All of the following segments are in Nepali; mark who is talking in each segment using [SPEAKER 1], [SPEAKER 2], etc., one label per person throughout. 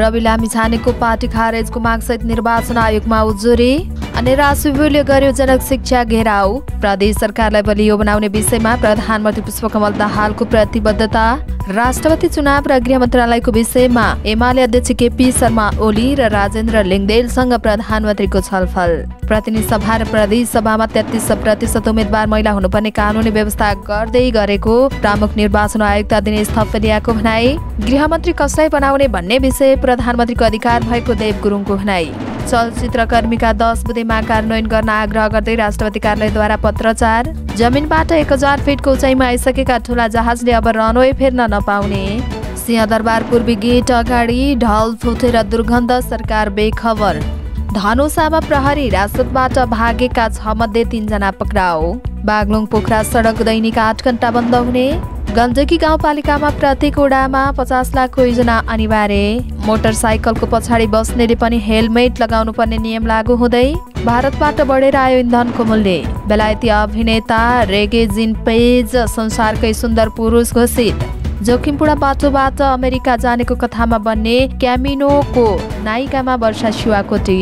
[SPEAKER 1] रवि लामिछानेको पार्टी खारेजको मागसहित निर्वाचन आयोगमा उजुरी भनेर आशुले गर्यो जनक शिक्षा घेराउ प्रदेश सरकारलाई बलियो बनाउने विषयमा प्रधानमन्त्री पुष्पकमल दाहालको प्रतिबद्धता राष्ट्रपति चुनाव र गृह मन्त्रालयको विषयमा एमाले अध्यक्ष केपी शर्मा ओली र राजेन्द्र लिङदेलसँग प्रधानमन्त्रीको छलफल प्रतिनिधि सभा र प्रदेश सभामा तेत्तिस प्रतिशत उम्मेद्वार महिला हुनुपर्ने कानुनी व्यवस्था गर्दै गरेको प्रमुख निर्वाचन आयुक्त दिनेश थपलियाको भनाई गृहमन्त्री कसलाई बनाउने भन्ने विषय प्रधानमन्त्रीको अधिकार भएको देव गुरुङको भनाई चलचित्रकर्मीका दस बुधेमा योजना कार्यान्वयन गर्न आग्रह गर्दै राष्ट्रपति कार्यालयद्वारा पत्रचार जमिनबाट एक हजार फिटको उचाइमा आइसकेका ठुला जहाजले अब रनवे फेर्न नपाउने सिंहदरबार पूर्वी गेट अगाडि ढल फुटेर दुर्गन्ध सरकार बेखबर धनुषामा प्रहरी रासतबाट भागेका छ मध्ये तिनजना पक्राउ बागलुङ पोखरा सडक दैनिक आठ घन्टा बन्द हुने गण्डकी गाउँपालिकामा प्रत्येक ओडामा पचास लाखको योजना अनिवार्य मोटरसाइकलको पछाडि बस्नेले पनि हेलमेट लगाउनु पर्ने नियम लागू हुँदै भारतबाट बढेर आयो इन्धनको मूल्य बेलायती अभिनेता रेगे जिन पेज संसारकै सुन्दर पुरुष घोषित जोखिमपुरा बाटोबाट अमेरिका जानेको कथामा बन्ने क्यामिनोको नायिकामा वर्षा शिवाकोटी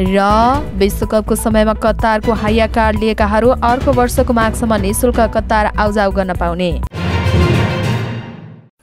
[SPEAKER 1] र विश्वकपको समयमा कतारको हाइया कार्ड लिएकाहरू अर्को वर्षको मागसम्म निशुल्क कतार आउजाउ गर्न पाउने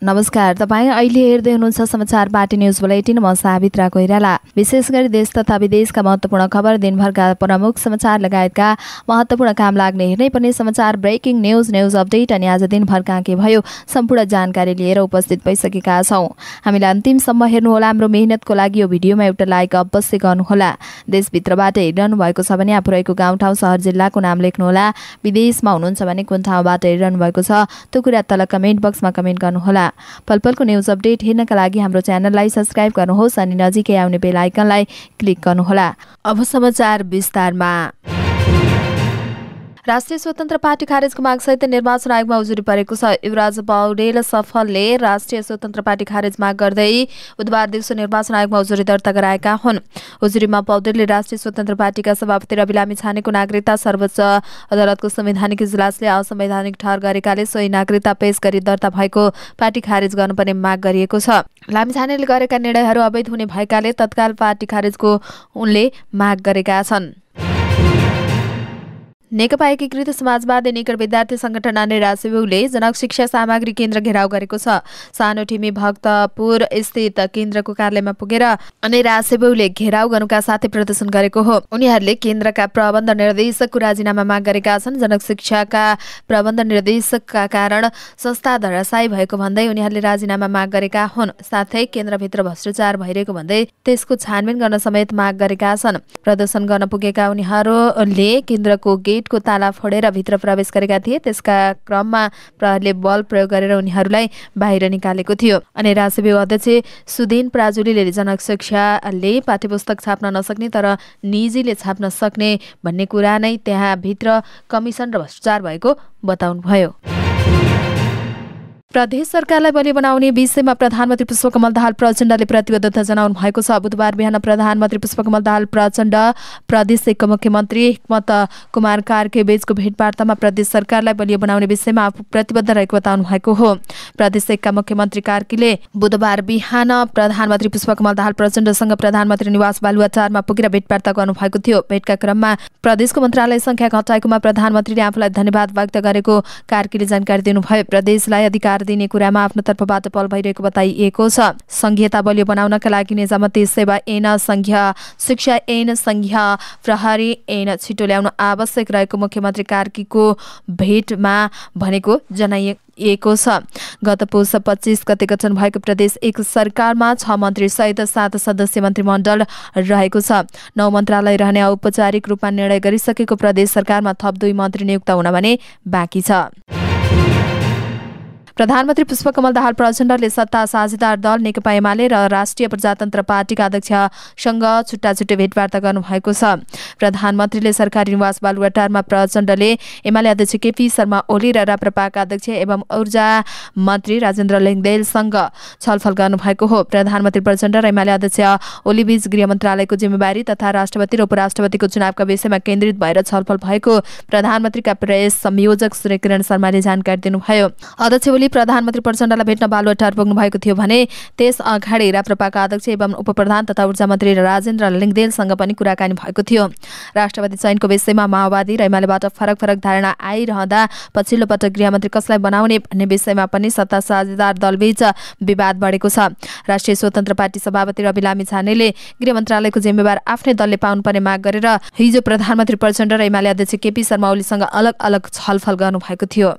[SPEAKER 1] नमस्कार तपाईँ अहिले हेर्दै हुनुहुन्छ समाचार पार्टी न्युज बुलेटिन म सावित्रा कोइराला विशेष गरी देश तथा विदेशका महत्वपूर्ण खबर दिनभरका प्रमुख समाचार लगायतका महत्वपूर्ण काम लाग्ने हेर्नै पर्ने समाचार ब्रेकिङ न्युज न्युज अपडेट अनि आज दिनभरका के भयो सम्पूर्ण जानकारी लिएर उपस्थित भइसकेका छौँ हामीलाई अन्तिमसम्म हेर्नुहोला हाम्रो मेहनतको लागि यो भिडियोमा एउटा लाइक अवश्य गर्नुहोला देशभित्रबाट हेरिरहनु भएको छ भने आफू रहेको गाउँठाउँ सहर जिल्लाको नाम लेख्नुहोला विदेशमा हुनुहुन्छ भने कुन ठाउँबाट हेरिरहनु भएको छ त्यो कुरा तल कमेन्ट बक्समा कमेन्ट गर्नुहोला पलपलको न्युज अपडेट हेर्नका लागि हाम्रो च्यानललाई सब्सक्राइब गर्नुहोस् अनि नजिकै आउने बेल आइकनलाई क्लिक गर्नुहोला अब समाचार विस्तारमा राष्ट्रिय स्वतन्त्र पार्टी खारेजको मागसहित निर्वाचन आयोगमा उजुरी परेको छ युवराज पौडेल सफलले राष्ट्रिय स्वतन्त्र पार्टी खारेज माग गर्दै बुधबार दिउँसो निर्वाचन आयोगमा उजुरी दर्ता गराएका हुन् उजुरीमा पौडेलले राष्ट्रिय स्वतन्त्र पार्टीका सभापति र बिलामी छानेको नागरिकता सर्वोच्च अदालतको संवैधानिक इजलासले असंवैधानिक ठहर गरेकाले सोही नागरिकता पेश गरी दर्ता भएको पार्टी खारेज गर्नुपर्ने माग गरिएको छ लामी छानेले गरेका निर्णयहरू अवैध हुने भएकाले तत्काल पार्टी खारेजको उनले माग गरेका छन् नेकपा एकीकृत समाजवादी निकट विद्यार्थी संगठन अनि राजसेवले जनक शिक्षा सामग्री केन्द्र घेराउ गरेको छ सानो ठिमी भक्तपुर स्थित केन्द्रको कार्यालयमा पुगेर अनि राजसेवले घेराउ गर्नुका साथै प्रदर्शन गरेको हो उनीहरूले केन्द्रका प्रबन्ध निर्देशकको राजीनामा माग गरेका छन् जनक शिक्षाका प्रबन्ध निर्देशकका कारण संस्था धराशायी भएको भन्दै उनीहरूले राजीनामा माग गरेका हुन् साथै केन्द्रभित्र भ्रष्टाचार भइरहेको भन्दै त्यसको छानबिन गर्न समेत माग गरेका छन् प्रदर्शन गर्न पुगेका उनीहरूले केन्द्रको गेट गेटको ताला फोडेर भित्र प्रवेश गरेका थिए त्यसका क्रममा प्रहरीले बल प्रयोग गरेर उनीहरूलाई बाहिर निकालेको थियो अनि राजसेवी अध्यक्ष सुदेन प्राजुलीले जनक शिक्षाले पाठ्यपुस्तक छाप्न नसक्ने तर निजीले छाप्न सक्ने भन्ने कुरा नै त्यहाँभित्र कमिसन र भ्रष्टाचार भएको बताउनुभयो प्रदेश सरकारलाई बलियो बनाउने विषयमा प्रधानमन्त्री पुष्पकमल दाहाल प्रचण्डले प्रतिबद्धता जनाउनु भएको छ बुधबार बिहान प्रधानमन्त्री पुष्पकमल दाहाल प्रचण्ड प्रदेश मुख्यमन्त्री हिमत कुमार कार्के बीचको भेटवार्तामा प्रदेश सरकारलाई बलियो बनाउने विषयमा आफू प्रतिबद्ध रहेको बताउनु भएको हो प्रदेश एकका मुख्यमन्त्री कार्कीले बुधबार बिहान प्रधानमन्त्री पुष्पकमल दाहाल प्रचण्डसँग प्रधानमन्त्री निवास बालुवाटारमा पुगेर भेटवार्ता गर्नुभएको थियो भेटका क्रममा प्रदेशको मन्त्रालय संख्या घटाएकोमा प्रधानमन्त्रीले आफूलाई धन्यवाद व्यक्त गरेको कार्कीले जानकारी दिनुभयो प्रदेशलाई अधिकार अधिकार दिने कुरामा आफ्नो तर्फबाट पहल भइरहेको बताइएको छ संघीयता बलियो बनाउनका लागि निजामती सेवा ऐन संघीय शिक्षा ऐन संघीय प्रहरी ऐन छिटो ल्याउन आवश्यक रहेको मुख्यमन्त्री कार्कीको भेटमा भनेको जनाइए छ गत पुष पच्चिस गते गठन भएको प्रदेश एक सरकारमा छ मन्त्री सहित सात सदस्य मन्त्रीमण्डल रहेको छ नौ मन्त्रालय रहने औपचारिक रूपमा निर्णय गरिसकेको प्रदेश सरकारमा थप दुई मन्त्री नियुक्त हुन भने बाँकी छ प्रधानमन्त्री पुष्पकमल दाहाल प्रचण्डले सत्ता साझेदार दल नेकपा एमाले र राष्ट्रिय प्रजातन्त्र पार्टीका अध्यक्षसँग छुट्टा छुट्टै भेटवार्ता गर्नुभएको छ प्रधानमन्त्रीले सरकारी निवास बालुवाटारमा प्रचण्डले एमाले अध्यक्ष केपी शर्मा ओली र राप्रपाका अध्यक्ष एवं ऊर्जा मन्त्री राजेन्द्र लिङदेलसँग छलफल गर्नुभएको हो प्रधानमन्त्री प्रचण्ड र एमाले अध्यक्ष ओलीबीच गृह मन्त्रालयको जिम्मेवारी तथा राष्ट्रपति र उपराष्ट्रपतिको चुनावका विषयमा केन्द्रित भएर छलफल भएको प्रधानमन्त्रीका प्रेस संयोजक सूर्यकिरण शर्माले जानकारी दिनुभयो अध्यक्ष ओली प्रधानमन्त्री प्रचण्डलाई भेट्न बालुवाटार पुग्नु भएको थियो भने त्यस अगाडि राप्रपाका अध्यक्ष एवं उपप्रधान तथा ऊर्जा मन्त्री राजेन्द्र लिङ्गदेलसँग पनि कुराकानी भएको थियो राष्ट्रपति चयनको विषयमा माओवादी र एमालेबाट फरक फरक धारणा आइरहँदा पछिल्लो पटक गृहमन्त्री कसलाई बनाउने भन्ने विषयमा पनि सत्ता साझेदार दलबीच विवाद बढेको छ राष्ट्रिय स्वतन्त्र पार्टी सभापति रवि लामी छानेले गृह मन्त्रालयको जिम्मेवार आफ्नै दलले पाउनुपर्ने माग गरेर हिजो प्रधानमन्त्री प्रचण्ड र एमाले अध्यक्ष केपी शर्मा ओलीसँग अलग अलग छलफल गर्नुभएको थियो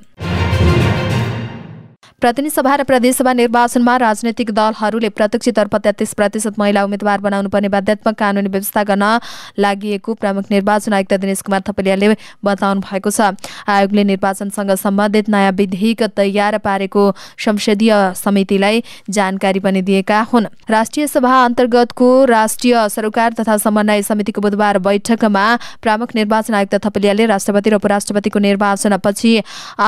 [SPEAKER 1] प्रतिनिधि सभा र प्रदेशसभा निर्वाचनमा राजनैतिक दलहरूले प्रत्यक्षतर्फ तेत्तिस प्रतिशत महिला उम्मेद्वार बनाउनुपर्ने बाध्यात्मक कानुनी व्यवस्था गर्न लागि प्रमुख निर्वाचन आयुक्त दिनेश कुमार थपलियाले बताउनु भएको छ आयोगले निर्वाचनसँग सम्बन्धित नयाँ विधेयक तयार पारेको संसदीय समितिलाई जानकारी पनि दिएका हुन् राष्ट्रिय सभा अन्तर्गतको राष्ट्रिय सरकार तथा समन्वय समितिको बुधबार बैठकमा प्रमुख निर्वाचन आयुक्त थपलियाले राष्ट्रपति र उपराष्ट्रपतिको निर्वाचनपछि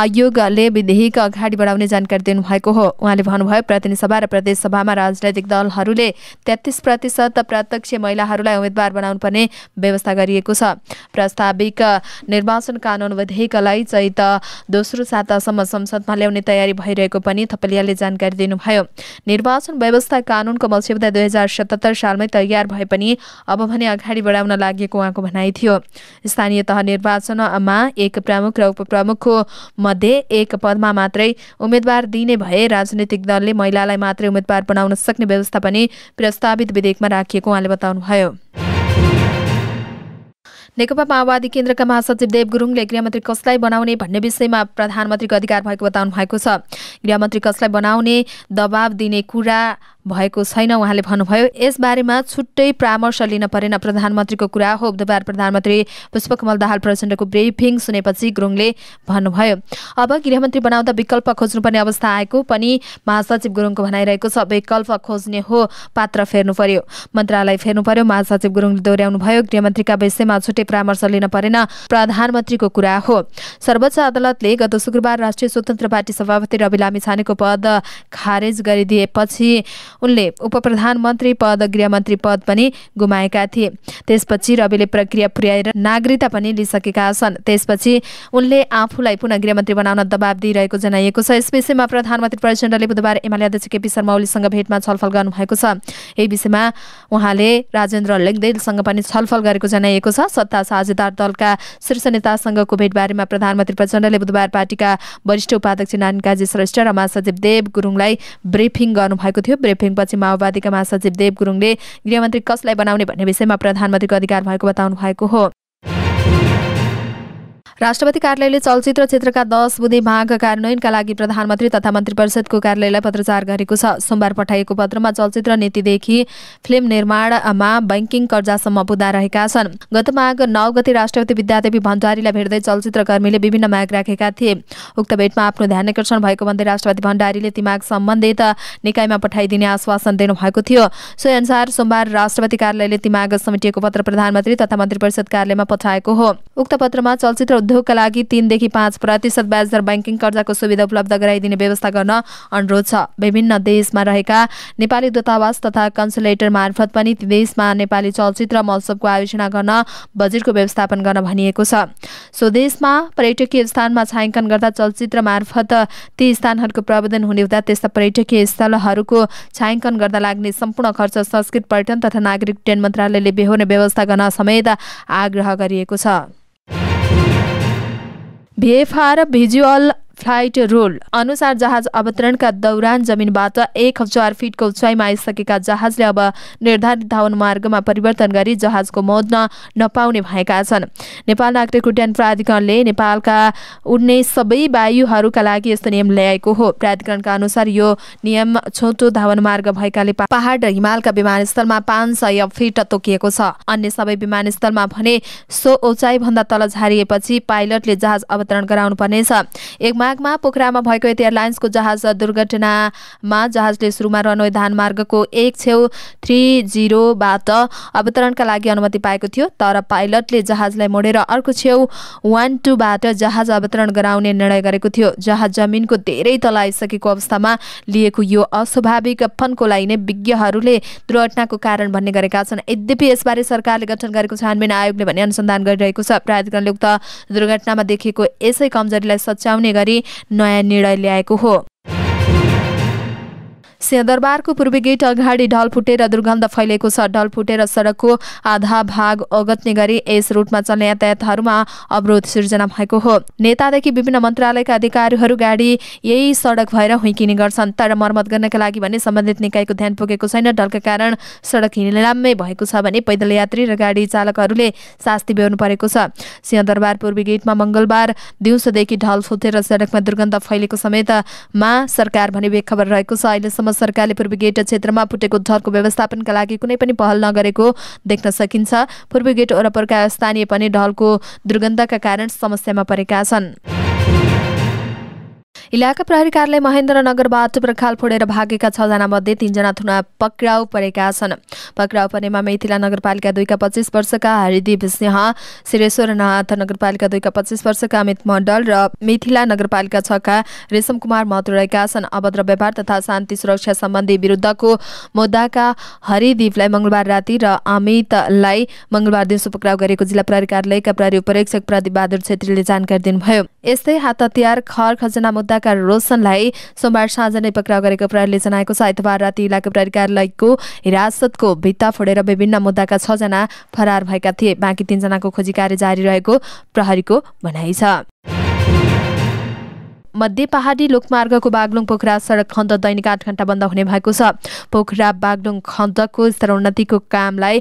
[SPEAKER 1] आयोगले विधेयक अगाडि बढाउने जानकारी दिनुभएको हो उहाँले भन्नुभयो प्रतिनिधि सभा र प्रदेश सभामा राजनैतिक दलहरूले तेत्तिस प्रतिशत प्रत्यक्ष महिलाहरूलाई उम्मेद्वार बनाउनुपर्ने व्यवस्था गरिएको छ प्रस्तावित निर्वाचन कानुन विधेयकलाई चैत दोस्रो सातासम्म संसदमा ल्याउने तयारी भइरहेको पनि थपलियाले जानकारी दिनुभयो निर्वाचन व्यवस्था कानुनको मस्यौदा दुई हजार सतहत्तर सालमै तयार भए पनि अब भने अगाडि बढाउन लागेको उहाँको भनाइ थियो स्थानीय तह निर्वाचनमा एक प्रमुख र उपप्रमुखको मध्ये एक पदमा मात्रै उम्मेद्वार दिइने भए राजनैतिक दलले महिलालाई मात्रै उम्मेद्वार बनाउन सक्ने व्यवस्था पनि प्रस्तावित विधेयकमा राखिएको उहाँले बताउनुभयो नेकपा माओवादी केन्द्रका महासचिव देव गुरुङले गृहमन्त्री कसलाई बनाउने भन्ने विषयमा प्रधानमन्त्रीको अधिकार भएको बताउनु भएको छ गृहमन्त्री कसलाई बनाउने दबाव दिने कुरा भएको छैन उहाँले भन्नुभयो यसबारेमा छुट्टै परामर्श लिन परेन प्रधानमन्त्रीको कुरा हो बुधबार प्रधानमन्त्री पुष्पकमल दाहाल प्रचण्डको ब्रिफिङ सुनेपछि गुरुङले भन्नुभयो अब गृहमन्त्री बनाउँदा विकल्प खोज्नुपर्ने अवस्था आएको पनि महासचिव गुरुङको भनाइरहेको छ विकल्प खोज्ने हो पात्र फेर्नु पर्यो मन्त्रालय फेर्नु पर्यो महासचिव गुरुङले दोहोऱ्याउनु भयो गृहमन्त्रीका विषयमा छुट्टै परामर्श लिन परेन प्रधानमन्त्रीको कुरा हो सर्वोच्च अदालतले गत शुक्रबार राष्ट्रिय स्वतन्त्र पार्टी सभापति रवि लामिछानेको पद खारेज गरिदिएपछि उनले उपप्रधानमन्त्री पद गृहमन्त्री पद पनि गुमाएका थिए त्यसपछि रविले प्रक्रिया पुर्याएर नागरिकता पनि लिइसकेका छन् त्यसपछि उनले आफूलाई पुनः गृहमन्त्री बनाउन दबाब दिइरहेको जनाइएको छ यस विषयमा प्रधानमन्त्री प्रचण्डले बुधबार एमाले अध्यक्ष केपी शर्मा ओलीसँग भेटमा छलफल गर्नुभएको छ यही विषयमा उहाँले राजेन्द्र लेग्देलसँग पनि छलफल गरेको जनाइएको छ सत्ता साझेदार दलका शीर्ष नेतासँगको भेटबारेमा प्रधानमन्त्री प्रचण्डले बुधबार पार्टीका वरिष्ठ उपाध्यक्ष नारायण काजी श्रेष्ठ र महासचिव देव गुरुङलाई ब्रिफिङ गर्नुभएको थियो ब्रिफिङ पछि माओवादीका महासचिव देव गुरुङले गृहमन्त्री कसलाई बनाउने भन्ने विषयमा प्रधानमन्त्रीको अधिकार भएको बताउनु भएको हो राष्ट्रपति कार्यालयले चलचित्र क्षेत्रका दस बुधे माग कार्यान्वयनका लागि प्रधानमन्त्री तथा मन्त्री परिषदको कार्यालयलाई पत्रचार गरेको छ सोमबार पठाइएको पत्रमा चलचित्र नीतिदेखि फिल्म निर्माणमा बैङ्किङ कर्जासम्म पुदा रहेका छन् गत माघ नौ गति राष्ट्रपति विद्यादेवी भण्डारीलाई भेट्दै चलचित्र कर्मीले विभिन्न माग राखेका थिए उक्त भेटमा आफ्नो ध्यान आकर्षण भएको भन्दै राष्ट्रपति भण्डारीले ती माग सम्बन्धित निकायमा पठाइदिने आश्वासन दिनुभएको थियो सोही अनुसार सोमबार राष्ट्रपति कार्यालयले ती माग समेटिएको पत्र प्रधानमन्त्री तथा मन्त्री परिषद कार्यालयमा पठाएको हो उक्त पत्रमा चलचित्र उद्योगका लागि तिनदेखि पाँच प्रतिशत ब्याजदर ब्याङ्किङ कर्जाको सुविधा उपलब्ध गराइदिने व्यवस्था गर्न अनुरोध छ विभिन्न देशमा रहेका नेपाली दूतावास तथा कन्सुलेटर मार्फत पनि देशमा नेपाली चलचित्र महोत्सवको आयोजना गर्न बजेटको व्यवस्थापन गर्न भनिएको छ स्वदेशमा पर्यटकीय स्थानमा छायाङ्कन गर्दा चलचित्र मार्फत ती स्थानहरूको प्रबन्धन हुने हुँदा त्यस्ता पर्यटकीय स्थलहरूको छायाङ्कन गर्दा लाग्ने सम्पूर्ण खर्च संस्कृत पर्यटन तथा नागरिक उड्डयन मन्त्रालयले बेहोर्ने व्यवस्था गर्न समेत आग्रह गरिएको छ भिएफआर भिजुअल फ्लाइट रुल अनुसार जहाज अवतरणका दौरान जमिनबाट एक हजार फिटको उचाइमा आइसकेका जहाजले अब निर्धारित धावन मार्गमा परिवर्तन गरी जहाजको मोड्न नपाउने भएका छन् नेपाल नागरिक उड्डयन प्राधिकरणले नेपालका उड्ने सबै वायुहरूका लागि यस्तो नियम ल्याएको हो प्राधिकरणका अनुसार यो नियम छोटो धावन मार्ग भएकाले पहाड र हिमालका विमानस्थलमा पाँच सय फिट तोकिएको छ अन्य सबै विमानस्थलमा भने सो उचाइभन्दा तल झारिएपछि पाइलटले जहाज अवतरण गराउनु पर्नेछ माघमा पोखरामा भएको एत एयरलाइन्सको जहाज दुर्घटनामा जहाजले सुरुमा रनवे धान मार्गको एक छेउ थ्री जिरोबाट अवतरणका लागि अनुमति पाएको थियो तर पाइलटले जहाजलाई मोडेर अर्को छेउ वान टूबाट जहाज अवतरण गराउने निर्णय गरेको थियो जहाज जमिनको धेरै तल आइसकेको अवस्थामा लिएको यो अस्वाभाविक लागि नै विज्ञहरूले दुर्घटनाको कारण भन्ने गरेका छन् यद्यपि यसबारे सरकारले गठन गरेको छानबिन आयोगले भने अनुसन्धान गरिरहेको छ प्राधिकरणले उक्त दुर्घटनामा देखिएको यसै कमजोरीलाई सच्याउने गरी नयाँ निर्णय ल्याएको हो सिंहदरबारको पूर्वी गेट अगाडि ढल फुटेर दुर्गन्ध फैलिएको छ ढल फुटेर सडकको आधा भाग अगत्ने गरी यस रूटमा चल्ने यातायातहरूमा अवरोध सिर्जना भएको हो नेतादेखि विभिन्न मन्त्रालयका अधिकारीहरू गाडी यही सडक भएर हुइकिने गर्छन् तर मर्मत गर्नका लागि भने सम्बन्धित निकायको ध्यान पुगेको छैन ढलका कारण सडक हिलामै भएको छ भने पैदल यात्री र गाडी चालकहरूले शास्ति बेहोर्नु परेको छ सिंहदरबार पूर्वी गेटमा मङ्गलबार दिउँसोदेखि ढल फुटेर सडकमा दुर्गन्ध फैलिएको समेतमा सरकार भने बेखबर रहेको छ अहिलेसम्म सरकारले पूर्वी गेट क्षेत्रमा फुटेको ढलको व्यवस्थापनका लागि कुनै पनि पहल नगरेको देख्न सकिन्छ पूर्वी गेट वरपरका स्थानीय पनि ढलको दुर्गन्धका कारण समस्यामा परेका छन् इलाका प्रहरी कार्यालय महेन्द्रनगरबाट पर्खाल फोडेर भागेका छजना मध्ये तीनजना थुना पक्राउ परेका छन् पक्राउ परेमा मेथिला नगरपालिका दुईका पच्चिस वर्षका हरिदीप सिंह सिरेश्वरनाथ नगरपालिका दुईका पच्चिस वर्षका अमित मण्डल र मिथिला नगरपालिका छका रेशम कुमार महतो रहेका छन् अभद्र व्यवहार तथा शान्ति सुरक्षा सम्बन्धी विरुद्धको मुद्दाका हरिदीपलाई मङ्गलबार राति र अमितलाई मङ्गलबार दिउँसो पक्राउ गरेको जिल्ला प्रहरी कार्यालयका प्रहरी उपरीक्षक प्रदीप बहादुर छेत्रीले जानकारी दिनुभयो यस्तै हात हतियार खर खजना मुद्दा कलाकार रोशनलाई सोमबार साँझ नै पक्राउ गरेको प्रहरीले जनाएको छ आइतबार राति इलाका प्रहरी कार्यालयको हिरासतको भित्ता फोडेर विभिन्न मुद्दाका छजना फरार भएका थिए बाँकी तीनजनाको खोजी कार्य जारी रहेको प्रहरीको भनाइ छ मध्य पहाडी लोकमार्गको बागलुङ पोखरा सडक खण्ड दैनिक आठ घण्टा बन्द हुने भएको छ पोखरा बागलुङ खण्डको स्तरोन्नतिको कामलाई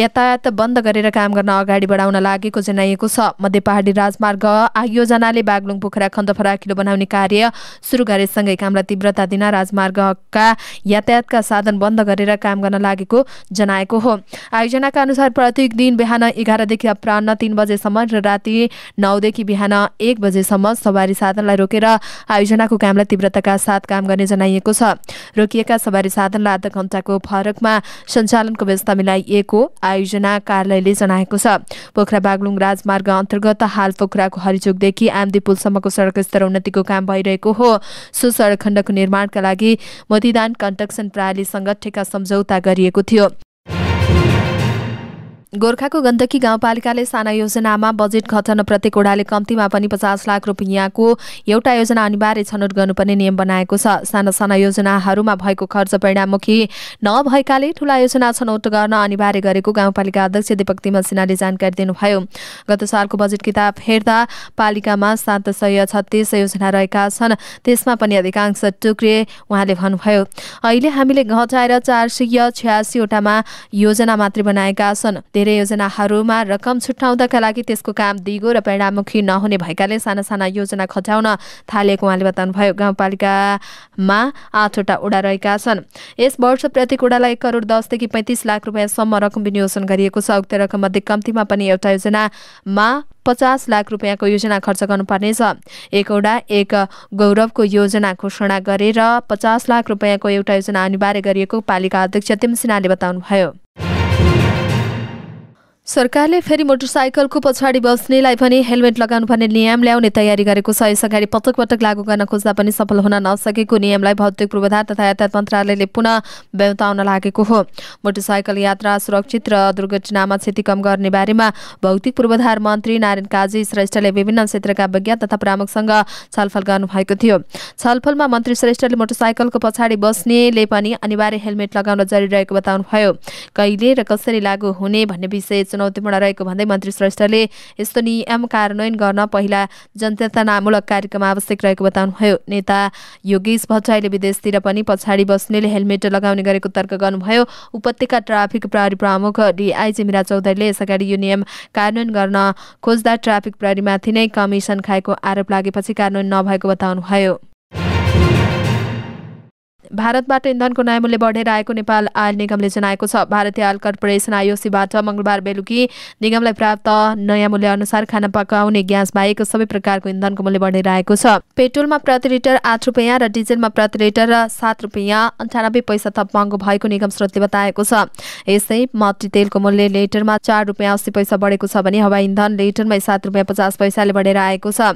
[SPEAKER 1] यातायात बन्द गरेर काम गर्न अगाडि बढाउन लागेको जनाइएको छ मध्य पहाडी राजमार्ग आयोजनाले बागलुङ पोखरा खण्ड फराकिलो बनाउने कार्य सुरु गरेसँगै कामलाई तीव्रता दिन राजमार्गका यातायातका साधन बन्द गरेर काम गर्न लागेको जनाएको हो आयोजनाका अनुसार प्रत्येक दिन बिहान एघारदेखि अपरान्न तिन बजेसम्म र राति नौदेखि बिहान एक बजेसम्म सवारी साधनलाई रोकेर गरेर आयोजनाको कामलाई तीव्रताका साथ काम गर्ने जनाइएको छ रोकिएका सवारी साधनलाई आधा घण्टाको फरकमा सञ्चालनको व्यवस्था मिलाइएको आयोजना कार्यालयले जनाएको छ पोखरा बागलुङ राजमार्ग अन्तर्गत हाल पोखराको हरिचोकदेखि आम्दी पुलसम्मको सडक स्तर उन्नतिको काम भइरहेको हो सो सडक खण्डको निर्माणका लागि मतिदान कन्ट्रक्सन प्रणालीसँग ठेका सम्झौता गरिएको थियो गोर्खाको गण्डकी गाउँपालिकाले साना योजनामा बजेट घटन प्रत्येक ओडाले कम्तीमा पनि पचास लाख रुपियाँको एउटा योजना अनिवार्य छनौट गर्नुपर्ने नियम बनाएको छ साना साना योजनाहरूमा भएको खर्च परिणाममुखी नभएकाले ठूला योजना छनौट गर्न अनिवार्य गरेको गाउँपालिका अध्यक्ष दीपक तिमल सिन्हाले जानकारी दिनुभयो गत सालको बजेट किताब हेर्दा पालिकामा सात सय छत्तिस योजना रहेका छन् त्यसमा पनि अधिकांश टुक्रे उहाँले भन्नुभयो अहिले हामीले घटाएर चार सय छयासीवटामा योजना मात्रै बनाएका छन् धेरै योजनाहरूमा रकम छुट्याउँदाका लागि त्यसको काम दिगो र परिणाममुखी नहुने भएकाले साना साना योजना खटाउन थालेको उहाँले बताउनुभयो गाउँपालिकामा आठवटा ओडा रहेका छन् यस वर्ष प्रत्येक ओडालाई एक करोड दसदेखि पैँतिस लाख रुपियाँसम्म रकम विनियोजन गरिएको छ उक्त रकममध्ये कम्तीमा पनि एउटा योजनामा पचास लाख रुपियाँको योजना खर्च गर्नुपर्नेछ एकवटा एक गौरवको योजना घोषणा गरेर पचास लाख रुपियाँको एउटा योजना अनिवार्य गरिएको पालिका अध्यक्ष तिम सिन्हाले बताउनुभयो सरकारले फेरि मोटरसाइकलको पछाडि बस्नेलाई पनि हेलमेट लगाउनुपर्ने नियम ल्याउने तयारी गरेको छ यस अगाडि पटक पटक लागू गर्न खोज्दा पनि सफल हुन नसकेको नियमलाई भौतिक पूर्वाधार तथा यातायात मन्त्रालयले पुनः बेताउन लागेको हो मोटरसाइकल यात्रा सुरक्षित र दुर्घटनामा क्षति कम गर्ने बारेमा भौतिक पूर्वाधार मन्त्री नारायण काजी श्रेष्ठले विभिन्न क्षेत्रका विज्ञ तथा प्रमुखसँग छलफल गर्नुभएको थियो छलफलमा मन्त्री श्रेष्ठले मोटरसाइकलको पछाडि बस्नेले पनि अनिवार्य हेलमेट लगाउन जरुरी रहेको बताउनुभयो कहिले र कसरी लागू हुने भन्ने विषय चुनौतीपूर्ण रहेको भन्दै मन्त्री श्रेष्ठले यस्तो नियम कार्यान्वयन गर्न पहिला जनचेतनामूलक कार्यक्रम आवश्यक रहेको बताउनुभयो नेता योगेश भट्टराईले विदेशतिर पनि पछाडि बस्नेले हेलमेट लगाउने गरेको तर्क गर्नुभयो उपत्यका ट्राफिक प्रहरी प्रमुख डिआइजी मिरा चौधरीले यसअगाडि यो नियम कार्यान्वयन गर्न खोज्दा ट्राफिक प्रहरीमाथि नै कमिसन खाएको आरोप लागेपछि कार्यान्वयन नभएको बताउनुभयो भारतबाट इन्धनको नयाँ मूल्य बढेर आएको नेपाल आयल निगमले जनाएको छ भारतीय आयल कर्पोरेसन आइओसीबाट मङ्गलबार बेलुकी निगमलाई प्राप्त नयाँ मूल्य अनुसार खाना पकाउने ग्यास बाहेक सबै प्रकारको इन्धनको मूल्य बढेर आएको छ पेट्रोलमा प्रति लिटर आठ रुपियाँ र डिजेलमा प्रति लिटर सात रुपियाँ अन्ठानब्बे पैसा थप महँगो भएको निगम स्रोतले बताएको छ यस्तै मट्टी तेलको मूल्य लिटरमा चार रुपियाँ अस्सी पैसा बढेको छ भने हवाई इन्धन लिटरमै सात रुपियाँ पचास पैसाले बढेर आएको छ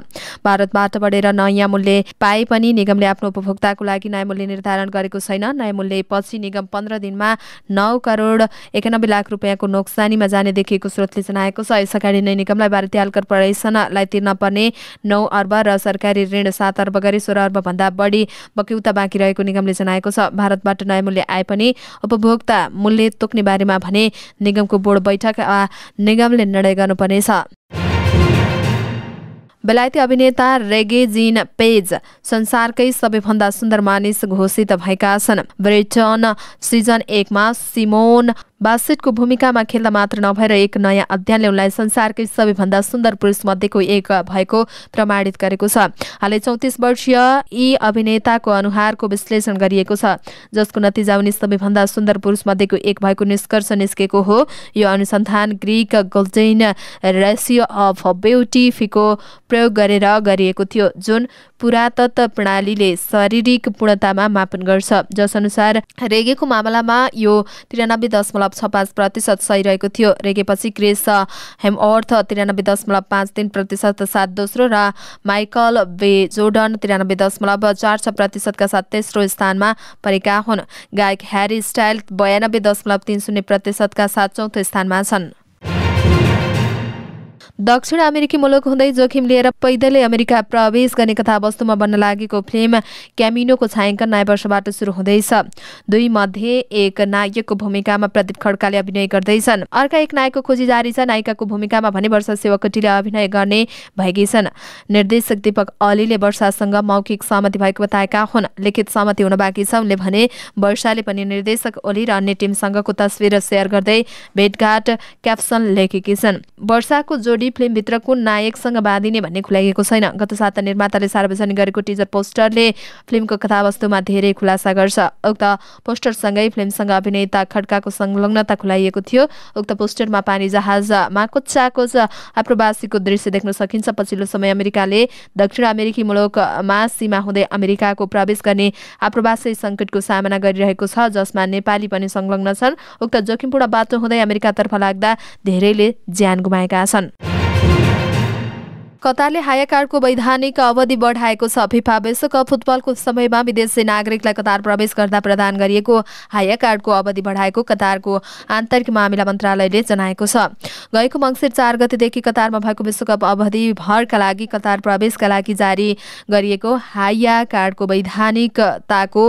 [SPEAKER 1] भारतबाट बढेर नयाँ मूल्य पाए पनि निगमले आफ्नो उपभोक्ताको लागि नयाँ मूल्य निर्धारण निर्धारण गरेको छैन नयाँ मूल्य पछि निगम पन्ध्र दिनमा नौ करोड एकानब्बे लाख रुपियाँको नोक्सानीमा जाने देखिएको स्रोतले जनाएको छ यसअगाडि नै निगमलाई भारतीय आलकर प्रशासनलाई तिर्न पर्ने नौ अर्ब र सरकारी ऋण सात अर्ब गरी सोह्र अर्बभन्दा बढी बक्यौता बाँकी रहेको निगमले जनाएको छ भारतबाट नयाँ मूल्य आए पनि उपभोक्ता मूल्य तोक्ने बारेमा भने निगमको बोर्ड बैठक निगमले निर्णय गर्नुपर्नेछ बेलायती अभिनेता रेगेजिन पेज संसारकै सबैभन्दा सुन्दर मानिस घोषित भएका छन् ब्रिटन सिजन एकमा सिमोन बासेटको भूमिकामा खेल्दा मात्र नभएर एक नयाँ अध्ययनले उनलाई संसारकै सबैभन्दा सुन्दर पुरुषमध्येको एक भएको प्रमाणित गरेको छ हालै चौतिस वर्षीय यी अभिनेताको अनुहारको विश्लेषण गरिएको छ जसको नतिजा उनी सबैभन्दा सुन्दर पुरुषमध्येको एक भएको निष्कर्ष निस्केको हो यो अनुसन्धान ग्रिक गोल्डेन रेसियो अफ ब्युटिफिको प्रयोग गरेर गरिएको थियो जुन पुरातत्व प्रणालीले शारीरिक पूर्णतामा मापन गर्छ जसअनुसार रेगेको मामलामा यो त्रियानब्बे दशमलव छ पाँच प्रतिशत सही रहेको थियो रेगेपछि क्रेस हेमअर्थ त्रियानब्बे दशमलव पाँच तिन प्रतिशत साथ दोस्रो र माइकल बे जोर्डन त्रियानब्बे दशमलव चार छ प्रतिशतका साथ तेस्रो स्थानमा परेका हुन् गायक ह्यारी स्टाइल बयानब्बे दशमलव तिन शून्य प्रतिशतका साथ चौथो स्थानमा छन् दक्षिण अमेरिकी मुलुक हुँदै जोखिम लिएर पैदलै अमेरिका प्रवेश गर्ने कथावस्तुमा बन्न लागेको फिल्म क्यामिनोको छायाङ्कन नयाँ वर्षबाट सुरु हुँदैछ दुई मध्ये एक नायकको भूमिकामा प्रदीप खड्काले अभिनय गर्दैछन् अर्का एक नायकको खोजी जारी छ नायिकाको भूमिकामा भने वर्षा सेवाकोटीले अभिनय गर्ने भएकी छन् निर्देशक दीपक अलीले वर्षासँग मौखिक सहमति भएको बताएका हुन् लिखित सहमति हुन बाँकी छ उनले भने वर्षाले पनि निर्देशक ओली र अन्य टिमसँगको तस्विर सेयर गर्दै भेटघाट क्याप्सन लेखेकी छन् वर्षाको जोडी फिल्मभित्र कुन नायकसँग बाँधिने भन्ने खुलाइएको छैन गत साता निर्माताले सार्वजनिक गरेको टिजर पोस्टरले फिल्मको कथावस्तुमा धेरै खुलासा गर्छ उक्त पोस्टरसँगै फिल्मसँग अभिनेता खड्काको संलग्नता खुलाइएको थियो उक्त पोस्टरमा पानी जहाजमा कोचाकोच आप्रवासीको दृश्य देख्न सकिन्छ पछिल्लो समय अमेरिकाले दक्षिण अमेरिकी मुलुकमा सीमा हुँदै अमेरिकाको प्रवेश गर्ने आप्रवासी सङ्कटको सामना गरिरहेको छ जसमा नेपाली पनि संलग्न छन् उक्त जोखिमपूर्ण बाटो हुँदै अमेरिकातर्फ लाग्दा धेरैले ज्यान गुमाएका छन् कतारले हाया कार्डको वैधानिक अवधि बढाएको छ फिफा विश्वकप फुटबलको समयमा विदेशी नागरिकलाई कतार प्रवेश गर्दा प्रदान गरिएको हाया कार्डको अवधि बढाएको कतारको आन्तरिक मामिला मन्त्रालयले जनाएको छ गएको मङ्सिर चार गतिदेखि कतारमा भएको विश्वकप अवधि भरका लागि कतार प्रवेशका लागि जारी गरिएको हाया कार्डको वैधानिकताको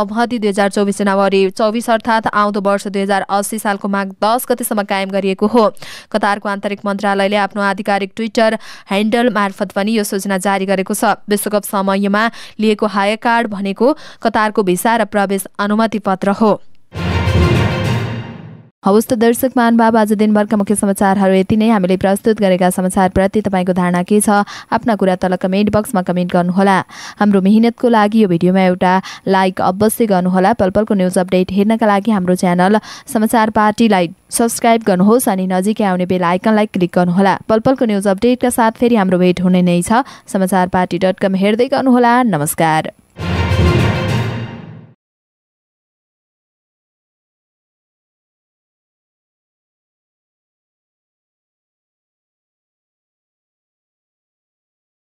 [SPEAKER 1] अवधि दुई हजार चौबिस जनवरी चौबिस अर्थात् आउँदो वर्ष दुई हजार अस्सी सालको माघ दस गतिसम्म कायम गरिएको हो कतारको आन्तरिक मन्त्रालयले आफ्नो आधिकारिक ट्विटर ह्यान्डल पोर्टल मार्फत पनि यो सूचना जारी गरेको छ विश्वकप समयमा लिएको हाय कार्ड भनेको कतारको भिसा र प्रवेश अनुमति पत्र हो हवस् त दर्शक महानुभाव आज दिनभरका मुख्य समाचारहरू यति नै हामीले प्रस्तुत गरेका समाचारप्रति तपाईँको धारणा के छ आफ्ना कुरा तल कमेन्ट बक्समा कमेन्ट गर्नुहोला हाम्रो मिहिनेतको लागि यो भिडियोमा एउटा लाइक अवश्य गर्नुहोला पलपलको न्युज अपडेट हेर्नका लागि हाम्रो च्यानल समाचार पार्टीलाई सब्सक्राइब गर्नुहोस् अनि नजिकै आउने बेल आइकनलाई क्लिक गर्नुहोला पलपलको न्युज अपडेटका साथ फेरि हाम्रो भेट हुने नै छ समाचार पार्टी डट कम हेर्दै गर्नुहोला नमस्कार